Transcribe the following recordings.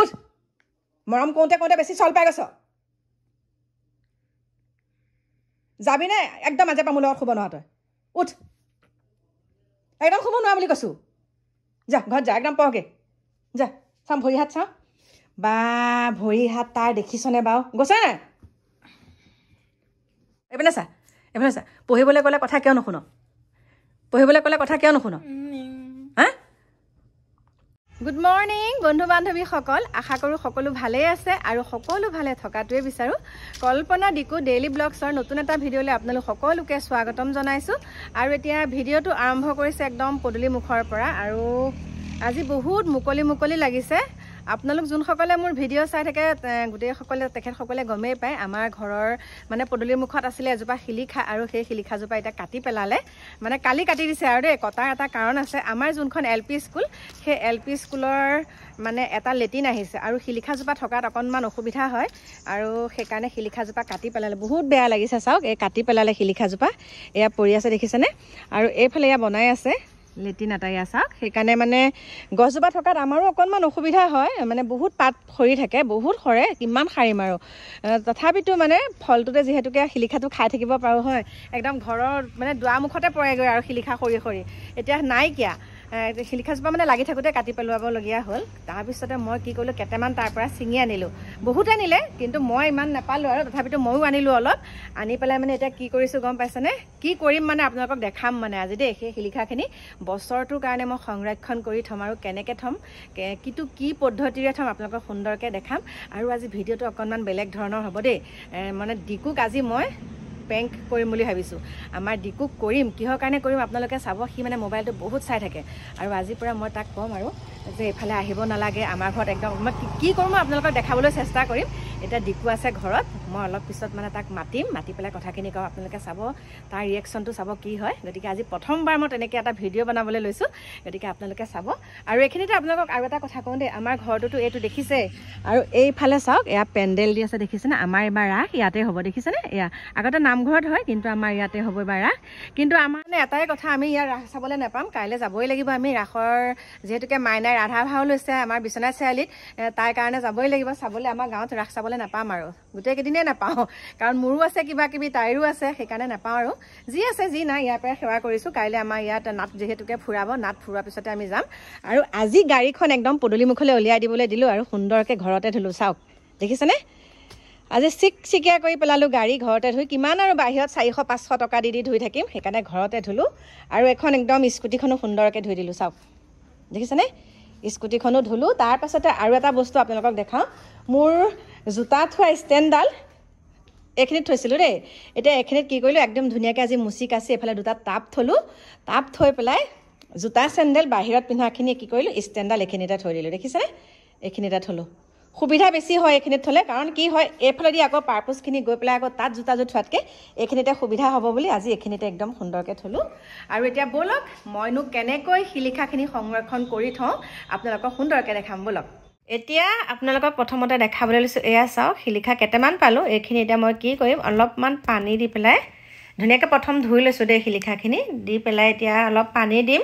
উঠ মৰম কৰোঁতে কৰোঁতে বেছি চল পাই গৈছ যাবিনে একদম মাজে পৰা মোৰ লগত শুব নোৱাৰ তই উঠ একদম শুব নোৱাৰা বুলি কৈছোঁ যা ঘৰত যা একদম পঢ়গৈ যা চাম ভৰি হাত চাওঁ বা ভৰি হাত তাৰ দেখিছনে বাৰু গৈছে নাই এইপিনে চা এইপিনে চা পঢ়িবলৈ গ'লে কথা কিয় নুশুন পঢ়িবলৈ ক'লে কথা কিয় নুশুন গুড মৰ্ণিং বন্ধু বান্ধৱীসকল আশা কৰোঁ সকলো ভালেই আছে আৰু সকলো ভালে থকাটোৱে বিচাৰোঁ কল্পনা ডিকু ডেইলি ব্লগছৰ নতুন এটা ভিডিঅ'লৈ আপোনালোক সকলোকে স্বাগতম জনাইছোঁ আৰু এতিয়া ভিডিঅ'টো আৰম্ভ কৰিছে একদম পদূলি মুখৰ পৰা আৰু আজি বহুত মুকলি মুকলি লাগিছে আপোনালোক যোনসকলে মোৰ ভিডিঅ' চাই থাকে গোটেইসকলে তেখেতসকলে গমেই পায় আমাৰ ঘৰৰ মানে পদূলিৰ মুখত আছিলে এজোপা শিলিখা আৰু সেই শিলিখাজোপা এতিয়া কাটি পেলালে মানে কালি কাটি দিছে আৰু দেই কটাৰ এটা কাৰণ আছে আমাৰ যোনখন এল পি স্কুল সেই এল পি স্কুলৰ মানে এটা লেটিন আহিছে আৰু শিলিখাজোপা থকাত অকণমান অসুবিধা হয় আৰু সেইকাৰণে শিলিখাজোপা কাটি পেলালে বহুত বেয়া লাগিছে চাওক এই কাটি পেলালে শিলিখাজোপা এয়া পৰি আছে দেখিছেনে আৰু এইফালে এয়া বনাই আছে লেটিন আটাই চাওক সেইকাৰণে মানে গছজোপা থকাত আমাৰো অকণমান অসুবিধা হয় মানে বহুত পাত সৰি থাকে বহুত সৰে ইমান সাৰিম আৰু তথাপিতো মানে ফলটোতে যিহেতুকে শিলিখাটো খাই থাকিব পাৰোঁ হয় একদম ঘৰৰ মানে দুৱাৰমুখতে পৰেগৈ আৰু শিলিখা সৰি সৰি এতিয়া নাইকিয়া শিলিখা জোপা মানে লাগি থাকোঁতে কাটি পেলোৱাবলগীয়া হ'ল তাৰপিছতে মই কি কৰিলোঁ কেইটামান তাৰ পৰা ছিঙি আনিলোঁ বহুত আনিলে কিন্তু মই ইমান নাপালোঁ আৰু তথাপিতো ময়ো আনিলোঁ অলপ আনি পেলাই মানে এতিয়া কি কৰিছোঁ গম পাইছেনে কি কৰিম মানে আপোনালোকক দেখাম মানে আজি দেই সেই শিলিখাখিনি বছৰটোৰ কাৰণে মই সংৰক্ষণ কৰি থ'ম আৰু কেনেকৈ থ'ম কিটো কি পদ্ধতিৰে থ'ম আপোনালোকক সুন্দৰকৈ দেখাম আৰু আজি ভিডিঅ'টো অকণমান বেলেগ ধৰণৰ হ'ব দেই মানে ডিকুক আজি মই প্ৰেংক কৰিম বুলি ভাবিছোঁ আমাৰ দিকুক কৰিম কিহৰ কাৰণে কৰিম আপোনালোকে চাব সি মানে মোবাইলটো বহুত চাই থাকে আৰু আজিৰ পৰা মই তাক ক'ম আৰু যে এইফালে আহিব নালাগে আমাৰ ঘৰত একদম মই কি কৰোঁ মই আপোনালোকক দেখাবলৈ চেষ্টা কৰিম এতিয়া দিকু আছে ঘৰত মই অলপ পিছত মানে তাক মাতিম মাতি পেলাই কথাখিনি কওঁ আপোনালোকে চাব তাৰ ৰিয়েকশ্যনটো চাব কি হয় গতিকে আজি প্ৰথমবাৰ মই তেনেকৈ এটা ভিডিঅ' বনাবলৈ লৈছোঁ গতিকে আপোনালোকে চাব আৰু এইখিনিতে আপোনালোকক আৰু এটা কথা কওঁ দেই আমাৰ ঘৰটোতো এইটো দেখিছে আৰু এইফালে চাওক এয়া পেণ্ডেল দি আছে দেখিছেনে আমাৰ এইবাৰ ৰাস ইয়াতে হ'ব দেখিছেনে এয়া আগতে নামঘৰত হয় কিন্তু আমাৰ ইয়াতে হ'ব এইবাৰ ৰাস কিন্তু আমাৰ মানে এটাই কথা আমি ইয়াৰ ৰাস চাবলৈ নাপাম কাইলৈ যাবই লাগিব আমি ৰাসৰ যিহেতুকে মাইনাই ৰাধা ভাও লৈছে আমাৰ বিশ্বনাথ চাৰিআলিত তাইৰ কাৰণে যাবই লাগিব চাবলৈ আমাৰ গাঁৱত ৰাস চাবলৈ নাপাম আৰু গোটেইকেইদিনেই নাপাওঁ কাৰণ মোৰো আছে কিবা কিবি তাইৰো আছে সেইকাৰণে নাপাওঁ আৰু যি আছে যি নাই ইয়াৰ পৰাই সেৱা কৰিছোঁ কাইলৈ আমাৰ ইয়াত নাট যিহেতুকে ফুৰাব নাট ফুৰোৱাৰ পিছতে আমি যাম আৰু আজি গাড়ীখন একদম পদূলিমুখলৈ উলিয়াই দিবলৈ দিলোঁ আৰু সুন্দৰকৈ ঘৰতে ধুলোঁ চাওক দেখিছেনে আজি চিক চিকিয়া কৰি পেলালোঁ গাড়ী ঘৰতে ধুই কিমান আৰু বাহিৰত চাৰিশ পাঁচশ টকা দি দি ধুই থাকিম সেইকাৰণে ঘৰতে ধুলোঁ আৰু এখন একদম স্কুটিখনো সুন্দৰকৈ ধুই দিলোঁ চাওক দেখিছেনে স্কুটিখনো ধুলোঁ তাৰপাছতে আৰু এটা বস্তু আপোনালোকক দেখাওঁ মোৰ জোতা থোৱা ষ্টেণ্ডডাল এইখিনিত থৈছিলোঁ দেই এতিয়া এইখিনিত কি কৰিলোঁ একদম ধুনীয়াকৈ আজি মুচি কাচি এইফালে দুটা তাপ থ'লোঁ তাপ থৈ পেলাই জোতা চেণ্ডেল বাহিৰত পিন্ধাখিনি কি কৰিলোঁ ষ্টেণ্ডডাল এইখিনিতে থৈ দিলোঁ দেখিছেনে এইখিনিতে থ'লোঁ সুবিধা বেছি হয় এইখিনিত থ'লে কাৰণ কি হয় এইফালেদি আকৌ পাৰ্পোজখিনি গৈ পেলাই আকৌ তাত জোতা জোত থোৱাতকৈ এইখিনিতে সুবিধা হ'ব বুলি আজি এইখিনিতে একদম সুন্দৰকৈ থ'লোঁ আৰু এতিয়া ব'লক মইনো কেনেকৈ শিলিখাখিনি সংৰক্ষণ কৰি থওঁ আপোনালোকক সুন্দৰকৈ দেখাম ব'লক এতিয়া আপোনালোকক প্ৰথমতে দেখাবলৈ লৈছোঁ এয়া চাওক শিলিখা কেইটামান পালোঁ এইখিনি এতিয়া মই কি কৰিম অলপমান পানী দি পেলাই ধুনীয়াকৈ প্ৰথম ধুই লৈছোঁ দেই শিলিখাখিনি দি পেলাই এতিয়া অলপ পানী দিম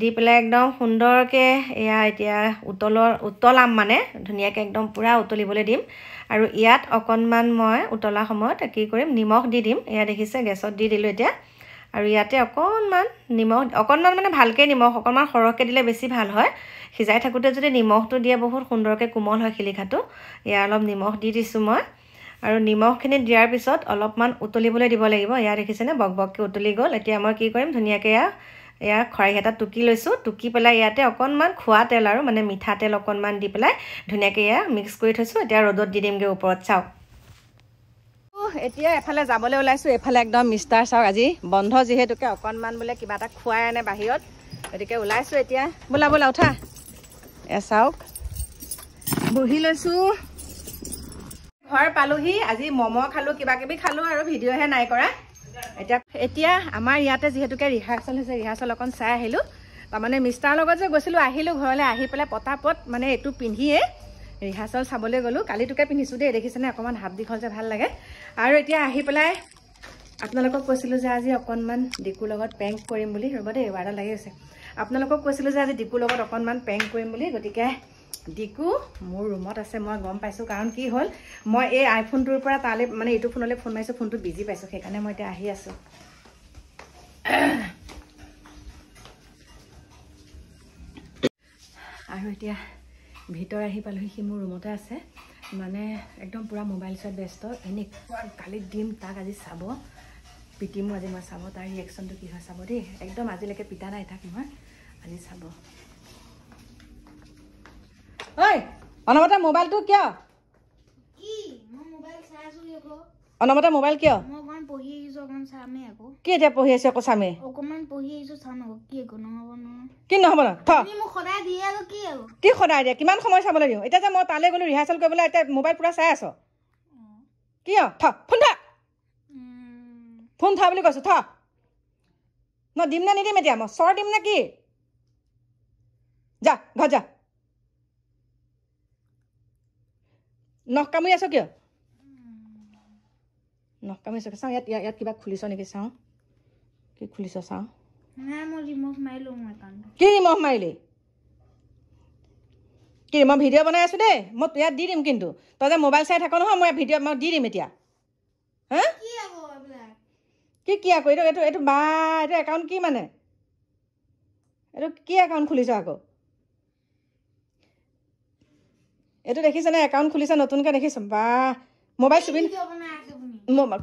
দি পেলাই একদম সুন্দৰকৈ এয়া এতিয়া উতলৰ উতলাম মানে ধুনীয়াকৈ একদম পূৰা উতলিবলৈ দিম আৰু ইয়াত অকণমান মই উতলা সময়ত কি কৰিম নিমখ দি দিম এয়া দেখিছে গেছত দি দিলোঁ এতিয়া আৰু ইয়াতে অকণমান নিমখ অকণমান মানে ভালকৈ নিমখ অকণমান সৰহকৈ দিলে বেছি ভাল হয় সিজাই থাকোঁতে যদি নিমখটো দিয়ে বহুত সুন্দৰকৈ কোমল হয় শিলিখাটো ইয়াৰ অলপ নিমখ দি দিছোঁ মই আৰু নিমখখিনি দিয়াৰ পিছত অলপমান উতলিবলৈ দিব লাগিব ইয়াৰ দেখিছেনে বক বককৈ উতলি গ'ল এতিয়া মই কি কৰিম ধুনীয়াকৈ ইয়াৰ ইয়াৰ খৰাহী এটা টুকি লৈছোঁ টুকি পেলাই ইয়াতে অকণমান খোৱা তেল আৰু মানে মিঠাতেল অকণমান দি পেলাই ধুনীয়াকৈ ইয়াৰ মিক্স কৰি থৈছোঁ এতিয়া ৰ'দত দি দিমগৈ ওপৰত চাওক এতিয়া এফালে যাবলৈ ওলাইছোঁ এফালে একদম মিষ্টাৰ চাওক আজি বন্ধ যিহেতুকে অকণমান বোলে কিবা এটা খোৱাই আনে বাহিৰত গতিকে ওলাইছোঁ এতিয়া বোলা বোলা উঠা এ চাওক বহি লৈছোঁ ঘৰ পালোহি আজি ম'ম' খালোঁ কিবা কিবি খালোঁ আৰু ভিডিঅ'হে নাই কৰা এতিয়া এতিয়া আমাৰ ইয়াতে যিহেতুকে ৰিহাৰ্চেল হৈছে ৰিহাৰ্চেল অকণ চাই আহিলোঁ তাৰমানে মিষ্টাৰৰ লগত যে গৈছিলোঁ আহিলোঁ ঘৰলৈ আহি পেলাই পতাপত মানে এইটো পিন্ধিয়ে ৰিহাৰ্চেল চাবলৈ গ'লোঁ কালিটোকে পিন্ধিছোঁ দেই দেখিছেনে অকণমান হাত দীঘল যে ভাল লাগে আৰু এতিয়া আহি পেলাই আপোনালোকক কৈছিলোঁ যে আজি অকণমান ডিকুৰ লগত পেংক কৰিম বুলি ৰ'ব দেই এবাৰ লাগি আছে আপোনালোকক কৈছিলোঁ যে আজি ডিকুৰ লগত অকণমান পেংক কৰিম বুলি গতিকে দিকু মোৰ ৰুমত আছে মই গম পাইছোঁ কাৰণ কি হ'ল মই এই আইফোনটোৰ পৰা তালৈ মানে এইটো ফোনলৈ ফোন মাৰিছোঁ ফোনটো বিজি পাইছোঁ সেইকাৰণে মই এতিয়া আহি আছোঁ আৰু এতিয়া ভিতৰ আহি পালোহি মোৰ ৰুমতে আছে মানে একদম পূৰা মোবাইল চোৱাত ব্যস্ত এনেকুৱা কালি দিম তাক আজি চাব পিটিমো আজি মই চাব তাৰ ৰিয়েকশ্যনটো কি হয় চাব দেই একদম আজিলৈকে পিটা নাই থাক মই আজি চাব ঐ অনবতে মোবাইলটো কিয় কি মই মোবাইল চাইছোঁ আকৌ অনবতে মোবাইল কিয় মই অকণমান পঢ়ি আহিছোঁ অকণমান চামে আকৌ কি এতিয়া পঢ়ি আহিছোঁ আকৌ চামে অকণমান পঢ়ি আহিছোঁ চাম আকৌ কি একো নহ'ব নহয় কি নহ'ব নহয় থি মোক সদায় দিয়ে আৰু কি আৰু কি সদায় দিয়ে কিমান সময় চাবলৈ দিওঁ এতিয়া যে মই তালৈ গলো ৰিহাৰ্চেল কৰিবলৈ এতিয়া মোবাইল পূৰা চাই আছ কিয় থ ফোন থ ফোন থা বুলি কৈছোঁ থ ন দিম নে নিদিম এতিয়া মই চৰ দিম নে কি যা ঘৰ যা নখ কামুৰি আছ কিয় নখ কামুৰি আছ চাওঁ ইয়াত ইয়াত কিবা খুলিছ নেকি চাওঁ কি খুলিছ চাওঁ কি ৰিমহ মাৰিলি কি মই ভিডিঅ' বনাই আছোঁ দেই মই ইয়াত দি দিম কিন্তু তই যে মোবাইল চাই থাক নহয় মই ভিডিঅ' মই দি দিম এতিয়া কি কি আকৌ এইটো এইটো এইটো বা এইটো একাউণ্ট কি মানে এইটো কি একাউণ্ট খুলিছ আকৌ এইটো দেখিছেনে একাউণ্ট খুলিছে নতুনকৈ দেখিছোঁ বা মোবাইল চুবি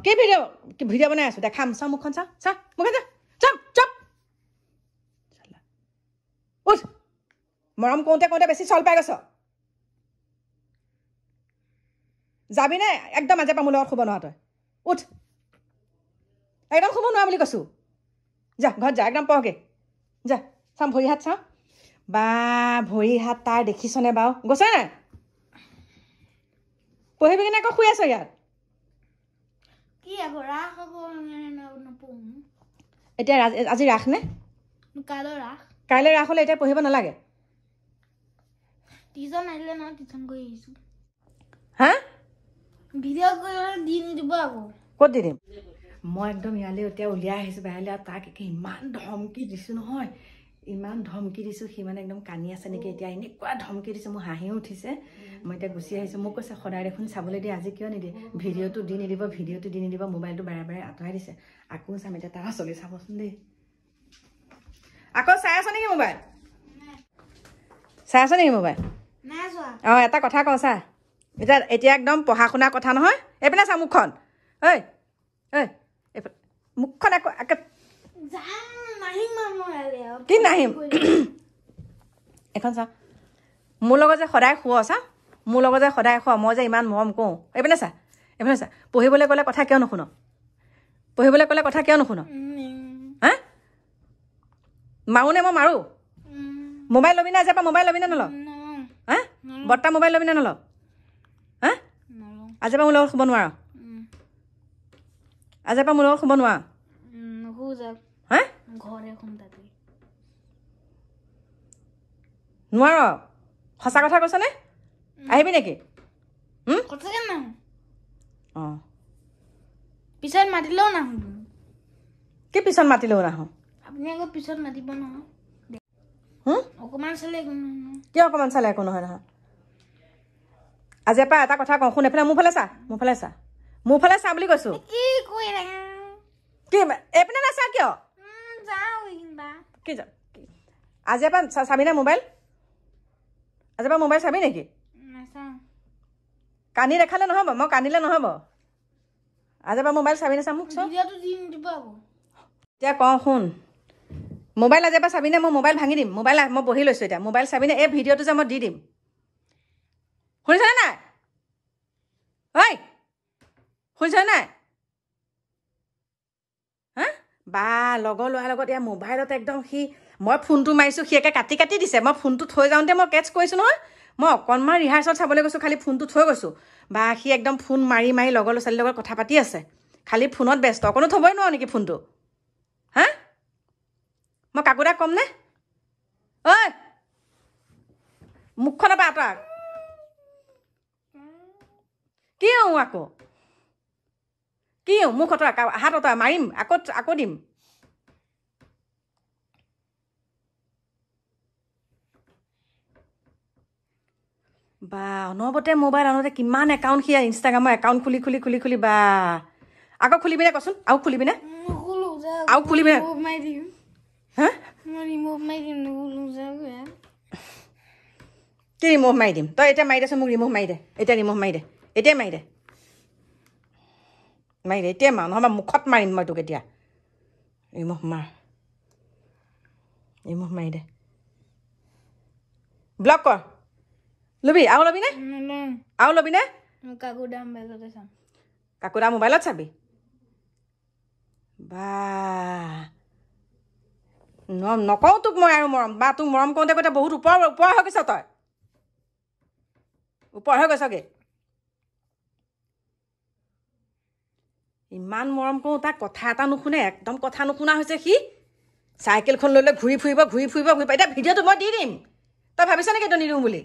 কি ভিডিঅ' ভিডিঅ' বনাই আছো দেখাম চা মুখখন চা চা মুখখন চা চাম চাম উঠ মৰম কৰোঁতে কৰোঁতে বেছি চল পাই গৈছ যাবিনে একদম আজি পৰা মোৰ লগত শুব নোহোৱা তই উঠ একদম শুব নোৱাৰ বুলি কৈছোঁ যা ঘৰত যা একদম পঢ়গৈ যা চাম ভৰি হাত চাওঁ বা ভৰি হাত তাৰ দেখিছনে বাৰু গৈছে নাই পঢ়ি পিনে আকৌ শুই আছ ইয়াত কি আকৌ ৰাস আকৌ নপঢ়ো এতিয়া আজি ৰাস নে কাইলৈ ৰাস কাইলৈ ৰাস হ'লে এতিয়া পঢ়িব নালাগে টিউশ্যন আহিলে নহয় টিউশ্যন কৰি আহিছোঁ হা ভিডিঅ' দি নিদিব আকৌ ক'ত দি দিম মই একদম ইয়ালৈ এতিয়া উলিয়াই আহিছোঁ বাহিৰলৈ আৰু তাক একে ইমান ধমকি দিছোঁ নহয় ইমান ধমকি দিছোঁ সিমানে একদম কানি আছে নেকি এতিয়া এনেকুৱা ধমকি দিছোঁ মোৰ হাঁহি উঠিছে মই এতিয়া গুচি আহিছোঁ মোক কৈছে সদায় দেখোন চাবলৈ দিয়ে আজি কিয় নিদিয়ে ভিডিঅ'টো দি নিদিব ভিডিঅ'টো দি নিদিব মোবাইলটো বাৰে বাৰে আঁতৰাই দিছে আকৌ চাম এতিয়া তাৰ চলি চাবচোন দেই আকৌ চাই আছ নেকি মোবাইল চাই আছ নেকি মোবাইল অঁ এটা কথা কওঁ চা এতিয়া এতিয়া একদম পঢ়া শুনা কথা নহয় এইপিনে চা মুখখন ঐ ঐ এইফালে মুখখন আকৌ কি নাহিম এখন চা মোৰ লগত যে সদায় শুৱ চা মোৰ লগত যে সদায় শুৱ মই যে ইমান মৰম কওঁ এইপিনে চা এইপিনে চা পঢ়িবলৈ ক'লে কথা কিয় নুশুন পঢ়িবলৈ ক'লে কথা কিয় নুশুন হা মাৰোঁ মই মাৰোঁ মোবাইল ল'বি নে আজিৰ পৰা মোবাইল ল'বি নে নল হা বৰ্তা মোবাইল ল'বি নে নল হা আজিৰ পৰা মোৰ লগত শুব নোৱাৰ আজিৰ পৰা মোৰ লগত শুব নোৱাৰ নোৱাৰ সঁচা কথা কৈছনে আহিবি নেকি অঁ পিছত মাতিলেও নাহো কি পিছত মাতিলেও নাহো আপুনি আকৌ পিছত মাতিব নহয় অকমান চালে একো নহয় কিয় অকমান চালে একো নহয় নহয় আজিৰ পৰা এটা কথা কওঁ শুন এইফালে মোৰ ফালে চা মোৰ ফালে চা মোৰ ফালে চা বুলি কৈছো কি কৈ কি এইপিনে নাচা কিয় কি যাম আজি এপা চাবি নে মোবাইল আজি এপা মোবাইল চাবি নেকি কানি দেখালে নহ'ব মই কান্দিলে নহ'ব আজিৰ পৰা মোবাইল চাবি নাচাম মোক এতিয়া কওঁ শুন মোবাইল আজিৰ পৰা চাবি মই মোবাইল ভাঙি দিম মোবাইল মই বহি লৈছোঁ এতিয়া মোবাইল চাবি এই ভিডিঅ'টো যে মই দি দিম শুনিছানে নাই ঐ শুনিছানে নাই বা লগৰ ল'ৰাৰ লগত এয়া মোবাইলত একদম সি মই ফোনটো মাৰিছোঁ সি একে কাটি কাটি দিছে মই ফোনটো থৈ যাওঁতে মই কেটছ কৰিছোঁ নহয় মই অকণমান ৰিহাৰ্চেল চাবলৈ গৈছোঁ খালী ফোনটো থৈ গৈছোঁ বা সি একদম ফোন মাৰি মাৰি লগৰ ল'ৰা ছোৱালীৰ লগত কথা পাতি আছে খালী ফোনত ব্যস্ত অকণো থ'বই নোৱাৰোঁ নেকি ফোনটো হা মই কাকোদা ক'মনে ঐ মুখখনৰ পৰা আঁতৰা কি হওঁ আকৌ কি মোক হাত হাততো মাৰিম আকৌ আকৌ দিম বা অনবতে মোবাইল আনোতে কিমান একাউণ্ট সি ইনষ্টাগ্ৰামৰ একাউণ্ট খুলি খুলি খুলি খুলি বা আকৌ খুলিবিনে কচোন আৰু খুলিবিনে আৰু খুলিবিনে কি ৰিমোভ মাৰি দিম তই এতিয়া মাৰি দেচোন মোক ৰিমুভ মাৰি দে এতিয়া ৰিমোভ মাৰি দে এতিয়াই মাৰি দে মাৰিলে এতিয়া মাৰ নহয় মুখত মাৰিম মই তোক এতিয়া ইমহ মাৰ ইমহ মাৰি দে ব্লক কৰ ল'বি আৰু ল'বিনে আৰু ল'বিনে কাকুদা মোবাইলত চাবি বা নকওঁ তোক মই আৰু মৰম বা তোক মৰম কৰোঁতে কৈ বহুত ওপৰ ওপৰ হৈ গৈছ তই ওপৰ হৈ গৈছগৈ ইমান মৰম কৰোঁ তাক কথা এটা নুশুনে একদম কথা নুশুনা হৈছে সি চাইকেলখন লৈ লৈ ঘূৰি ফুৰিব ঘূৰি ফুৰিব ঘূৰি এতিয়া ভিডিঅ'টো মই দি দিম তই ভাবিছ নেকি এইটো নিদিওঁ বুলি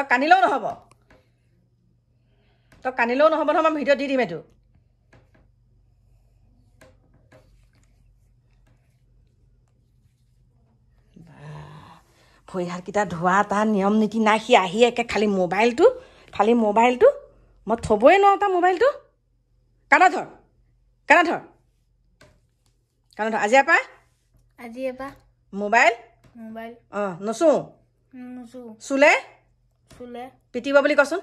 তই কান্দিলেও নহ'ব তই কান্দিলেও নহ'ব নহয় মই ভিডিঅ' দি দিম এইটো ভৰি ধোৱা তাৰ নিয়ম নীতি নাই সি আহি একে খালী মোবাইলটো খালি মোবাইলটো মই থ'বই নোৱাৰো তাৰ মোবাইলটো কাৰণ ধৰ কাৰণ ধৰ কাৰণ ধৰ আজি এপা আজি এপা মোবাইল মোবাইল অঁ নচু চুলে পিটিব বুলি কচোন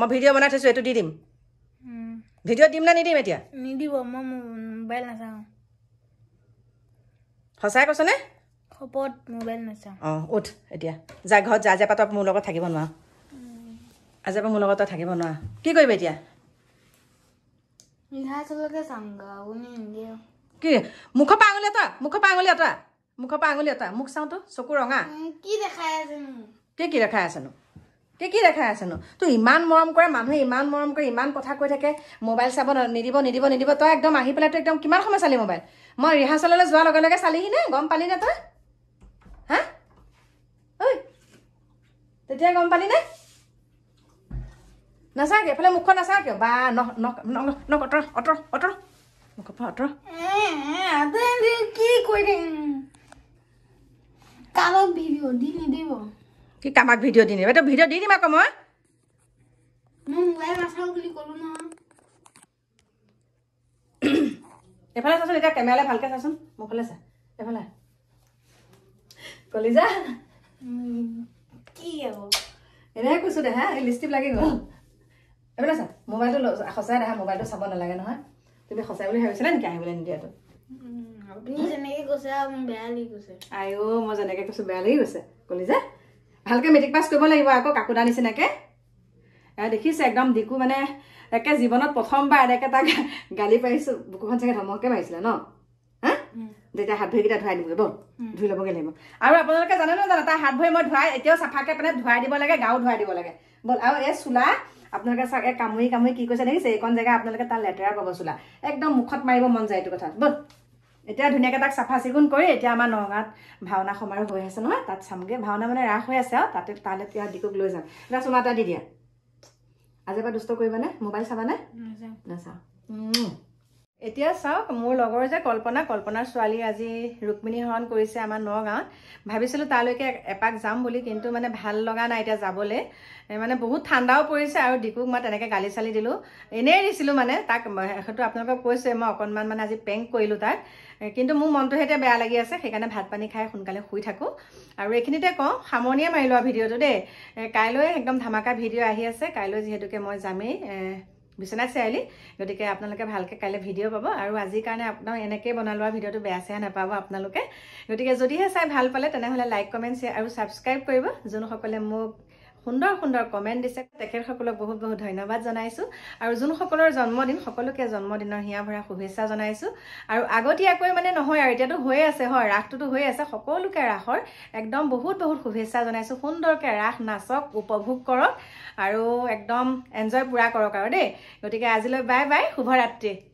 মই ভিডিঅ' বনাই থৈছোঁ এইটো দি দিম ভিডিঅ' দিম নে নিদিম এতিয়া নিদিব মই মোবাইল নাচাওঁ সঁচাই কৈছনে শপত মোবাইল নাচাওঁ অঁ উঠ এতিয়া যা ঘৰত যা যা পা মোৰ লগত থাকিব নোৱাৰ আজি পৰা মোৰ লগত তই থাকিব নোৱাৰ কি কৰিবি এতিয়া কি মুখৰ পৰা আঙুলি এটা মুখৰ পৰা আঙুলি এটা মুখৰ পৰা আঙুলি এটা মোক চাওঁতো চকু ৰঙা কি দেখাই আছেনো কি কি দেখাই আছেনো কি কি দেখাই আছেনো তোৰ ইমান মৰম কৰে মানুহে ইমান মৰম কৰে ইমান কথা কৈ থাকে মোবাইল চাব নিদিব নিদিব নিদিব তই একদম আহি পেলাই তই একদম কিমান সময় চালি মোবাইল মই ৰিহাৰ্চেললৈ যোৱাৰ লগে লগে চালিহি নে গম পালি নে তই হা ঐ তেতিয়া গম পালি নে নাচাকে এফালে মুখ নাচাকে বা ন ন ন অতৰ অতৰ অতৰ মুখৰ পৰা অতৰ কি কৈ দে কাৰক ভিডিঅ' দি নিদিব কি কাৰবাক ভিডিঅ' আকৌ এতিয়া কেমেৰালৈ ভালকৈ চাচোন মোৰ ফালে চা এফালে কলিজা কি আকৌ এনেহে কৈছোঁ দে হা এই লাগি গ'ল এইফালে বুলি ভালকে মেট্ৰিক পাছ কৰিব লাগিব আকৌ কাকোদা নিচিনাকে দেখিছে একদম দিকু মানে একে জীৱনত প্ৰথমবাৰ এনেকে তাক গালি পাৰিছো বুকুখন চাগে ধমকে মাৰিছিলে ন তেতিয়া হাত ভৰিকেইটা ধুৱাই দিব বৌ ধুই ল'বগৈ লাগিব আৰু আপোনালোকে জানে নহয় জানো তাৰ হাত ভৰি মই ধুৱাই এতিয়াও চাফাকে মানে ধুৱাই দিব লাগে গাও ধুৱাই দিব লাগে বল আৰু এই চোলা আপোনালোকে চাগে কামুৰি কামুৰি কি কৈছে দেখিছে এইখন জেগা আপোনালোকে তাৰ লেতেৰা পাব চোলা একদম মুখত মাৰিব মন যায় এইটো কথা ব এতিয়া ধুনীয়াকৈ তাক চাফা চিকুণ কৰি এতিয়া আমাৰ নগাঁৱত ভাওনা সমাৰোহ হৈ আছে নহয় তাত চামগৈ ভাওনা মানে ৰাস হৈ আছে আৰু তাতে তালৈ তিয়া ডিকুক লৈ যাম এটা চোলা এটা দি দিয়া আজিৰ পৰা দুষ্ট কৰিবানে মোবাইল চাবানে নাচাওঁ এতিয়া চাওক মোৰ লগৰ যে কল্পনা কল্পনাৰ ছোৱালী আজি ৰুক্মিণী হৰণ কৰিছে আমাৰ নগাঁৱত ভাবিছিলোঁ তালৈকে এপাক যাম বুলি কিন্তু মানে ভাল লগা নাই এতিয়া যাবলৈ মানে বহুত ঠাণ্ডাও পৰিছে আৰু ডিকুক মই তেনেকৈ গালি চালি দিলোঁ এনেই দিছিলোঁ মানে তাক সেইটো আপোনালোকক কৈছোঁৱে মই অকণমান মানে আজি পেংক কৰিলোঁ তাক কিন্তু মোৰ মনটো সেইটোৱে বেয়া লাগি আছে সেইকাৰণে ভাত পানী খাই সোনকালে শুই থাকোঁ আৰু এইখিনিতে কওঁ সামৰণিয়ে মাৰিলোঁ আৰু ভিডিঅ'টো দেই কাইলৈ একদম ধামাকা ভিডিঅ' আহি আছে কাইলৈ যিহেতুকে মই যামেই বিচনাইছে চাৰিআলি গতিকে আপোনালোকে ভালকৈ কাইলৈ ভিডিঅ' পাব আৰু আজিৰ কাৰণে আপোনাৰ এনেকৈয়ে বনালোৱা ভিডিঅ'টো বেয়া চেয়া নাপাব আপোনালোকে গতিকে যদিহে চাই ভাল পালে তেনেহ'লে লাইক কমেণ্ট শ্বেয়াৰ আৰু ছাবস্ক্ৰাইব কৰিব যোনসকলে মোক সুন্দৰ সুন্দৰ কমেণ্ট দিছে তেখেতসকলক বহুত বহুত ধন্যবাদ জনাইছোঁ আৰু যোনসকলৰ জন্মদিন সকলোকে জন্মদিনৰ হিয়া ভৰা শুভেচ্ছা জনাইছোঁ আৰু আগতীয়াকৈ মানে নহয় আৰু এতিয়াতো হৈয়ে আছে হয় ৰাসটোতো হৈয়ে আছে সকলোকে ৰাসৰ একদম বহুত বহুত শুভেচ্ছা জনাইছোঁ সুন্দৰকৈ ৰাস নাচক উপভোগ কৰক আৰু একদম এনজয় পূৰা কৰক আৰু দেই গতিকে আজিলৈ বাই বাই শুভৰাত্ৰি